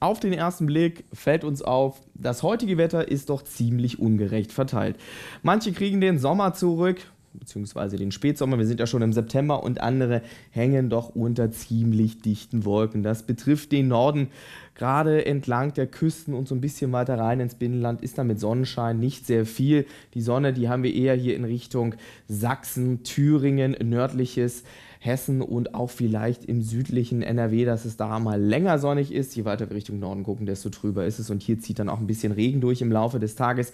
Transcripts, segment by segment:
Auf den ersten Blick fällt uns auf, das heutige Wetter ist doch ziemlich ungerecht verteilt. Manche kriegen den Sommer zurück, beziehungsweise den Spätsommer, wir sind ja schon im September, und andere hängen doch unter ziemlich dichten Wolken. Das betrifft den Norden. Gerade entlang der Küsten und so ein bisschen weiter rein ins Binnenland ist da mit Sonnenschein nicht sehr viel. Die Sonne, die haben wir eher hier in Richtung Sachsen, Thüringen, nördliches Hessen und auch vielleicht im südlichen NRW, dass es da mal länger sonnig ist. Je weiter wir Richtung Norden gucken, desto trüber ist es. Und hier zieht dann auch ein bisschen Regen durch im Laufe des Tages.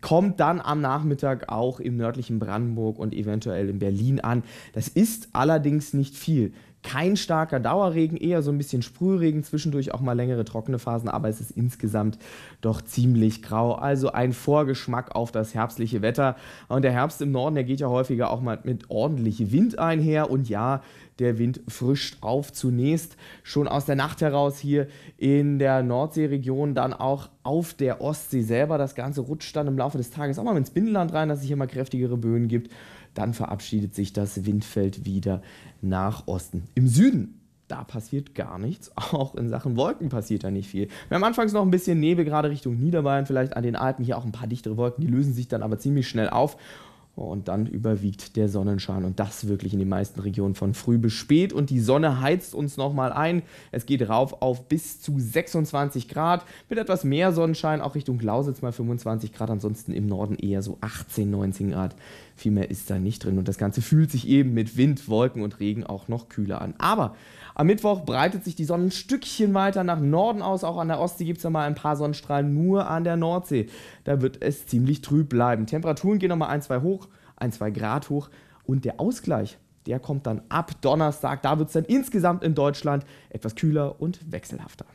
Kommt dann am Nachmittag auch im nördlichen Brandenburg und eventuell in Berlin an. Das ist allerdings nicht viel kein starker Dauerregen, eher so ein bisschen Sprühregen, zwischendurch auch mal längere trockene Phasen, aber es ist insgesamt doch ziemlich grau. Also ein Vorgeschmack auf das herbstliche Wetter. Und der Herbst im Norden, der geht ja häufiger auch mal mit ordentlich Wind einher. Und ja, der Wind frischt auf. Zunächst schon aus der Nacht heraus hier in der Nordseeregion, dann auch auf der Ostsee selber. Das Ganze rutscht dann im Laufe des Tages auch mal ins Binnenland rein, dass es hier mal kräftigere Böen gibt. Dann verabschiedet sich das Windfeld wieder nach Osten. Im Süden da passiert gar nichts. Auch in Sachen Wolken passiert da nicht viel. Wir haben anfangs noch ein bisschen Nebel, gerade Richtung Niederbayern, vielleicht an den Alpen, hier auch ein paar dichtere Wolken, die lösen sich dann aber ziemlich schnell auf. Und dann überwiegt der Sonnenschein und das wirklich in den meisten Regionen von früh bis spät. Und die Sonne heizt uns nochmal ein. Es geht rauf auf bis zu 26 Grad mit etwas mehr Sonnenschein, auch Richtung Lausitz mal 25 Grad. Ansonsten im Norden eher so 18, 19 Grad. Viel mehr ist da nicht drin. Und das Ganze fühlt sich eben mit Wind, Wolken und Regen auch noch kühler an. Aber am Mittwoch breitet sich die Sonne ein Stückchen weiter nach Norden aus. Auch an der Ostsee gibt es ja mal ein paar Sonnenstrahlen, nur an der Nordsee. Da wird es ziemlich trüb bleiben. Temperaturen gehen nochmal ein, zwei hoch ein, zwei Grad hoch. Und der Ausgleich, der kommt dann ab Donnerstag. Da wird es dann insgesamt in Deutschland etwas kühler und wechselhafter.